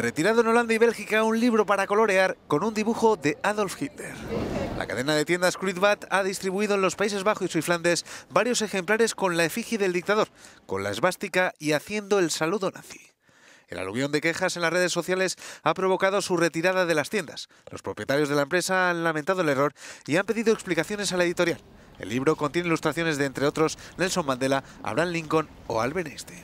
retirado en Holanda y Bélgica un libro para colorear con un dibujo de Adolf Hitler. La cadena de tiendas Kruidvat ha distribuido en los Países Bajos y Flandes varios ejemplares con la efigie del dictador, con la esvástica y haciendo el saludo nazi. El aluvión de quejas en las redes sociales ha provocado su retirada de las tiendas. Los propietarios de la empresa han lamentado el error y han pedido explicaciones a la editorial. El libro contiene ilustraciones de, entre otros, Nelson Mandela, Abraham Lincoln o Albert Einstein.